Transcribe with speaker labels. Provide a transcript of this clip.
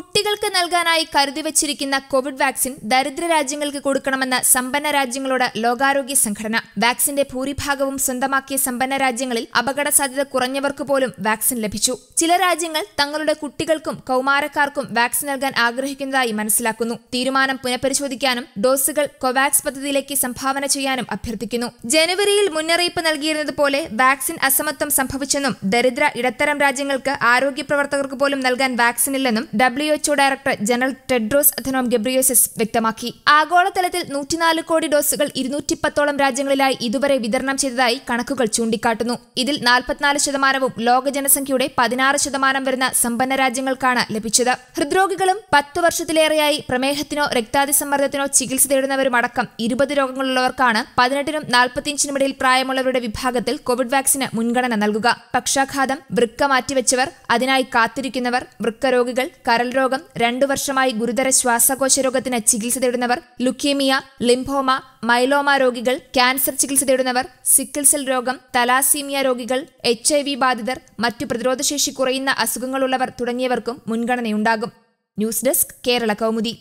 Speaker 1: കുട്ടികൾക്ക് നൽകാനായി കരുതി വച്ചിരിക്കുന്ന കോവിഡ് വാക്സിൻ ദരിദ്ര രാജ്യങ്ങൾക്ക് കൊടുക്കണമെന്ന് സമ്പന്ന രാജ്യങ്ങളോട് ലോകാരോഗ്യ സംഘടന വാക്സിന്റെ ഭൂരിഭാഗവും സ്വന്തമാക്കിയ സമ്പന്ന രാജ്യങ്ങളിൽ അപകട സാധ്യത കുറഞ്ഞവർക്ക് പോലും വാക്സിൻ ലഭിച്ചു ചില രാജ്യങ്ങൾ തങ്ങളുടെ കുട്ടികൾക്കും കൌമാരക്കാർക്കും വാക്സിൻ നൽകാൻ ആഗ്രഹിക്കുന്നതായി മനസ്സിലാക്കുന്നു തീരുമാനം പുനഃപരിശോധിക്കാനും ഡോസുകൾ കോവാക്സ് പദ്ധതിയിലേക്ക് സംഭാവന ചെയ്യാനും അഭ്യർത്ഥിക്കുന്നു ജനുവരിയിൽ മുന്നറിയിപ്പ് നൽകിയിരുന്നതുപോലെ വാക്സിൻ അസമത്വം സംഭവിച്ചെന്നും ദരിദ്ര ഇടത്തരം രാജ്യങ്ങൾക്ക് ആരോഗ്യ പ്രവർത്തകർക്ക് പോലും നൽകാൻ വാക്സിനില്ലെന്നും W WHO director general Tedros Adhanom Ghebreyesus വ്യക്തമാക്കി ആഗോളതലത്തിൽ നൂറ്റിനാല് കോടി ഡോസുകൾ ഇരുന്നൂറ്റി പത്തോളം രാജ്യങ്ങളിലായി ഇതുവരെ വിതരണം ചെയ്തതായി കണക്കുകൾ ചൂണ്ടിക്കാട്ടുന്നു ഇതിൽ നാൽപ്പത്തിനാല് ശതമാനവും ലോക ജനസംഖ്യയുടെ പതിനാറ് ശതമാനം വരുന്ന സമ്പന്ന രാജ്യങ്ങൾക്കാണ് ലഭിച്ചത് ഹൃദ്രോഗികളും പത്ത് വർഷത്തിലേറെയായി പ്രമേഹത്തിനോ സമ്മർദ്ദത്തിനോ ചികിത്സ തേടുന്നവരുമടക്കം ഇരുപത് രോഗങ്ങളുള്ളവർക്കാണ് പതിനെട്ടിനും നാൽപ്പത്തിയഞ്ചിനും ഇടയിൽ പ്രായമുള്ളവരുടെ വിഭാഗത്തിൽ കോവിഡ് വാക്സിന് മുൻഗണന നൽകുക പക്ഷാഘാതം വൃക്ക മാറ്റിവെച്ചവർ അതിനായി കാത്തിരിക്കുന്നവർ വൃക്ക രോഗികൾ കരൾ രോഗം രണ്ടു വർഷമായി ഗുരുതര ശ്വാസകോശ രോഗത്തിന് ചികിത്സ തേടുന്നവർ ലുക്കേമിയ ലിംഫോമ മൈലോമ രോഗികൾ ക്യാൻസർ ചികിത്സ തേടുന്നവർ സിക്കിൾ സെൽ രോഗം തലാസീമിയ രോഗികൾ എച്ച് ഐ വി ബാധിതർ മറ്റു പ്രതിരോധശേഷി കുറയുന്ന അസുഖങ്ങളുള്ളവർ തുടങ്ങിയവർക്കും മുൻഗണനയുണ്ടാകും ന്യൂസ് ഡെസ്ക് കേരള കൗമുദി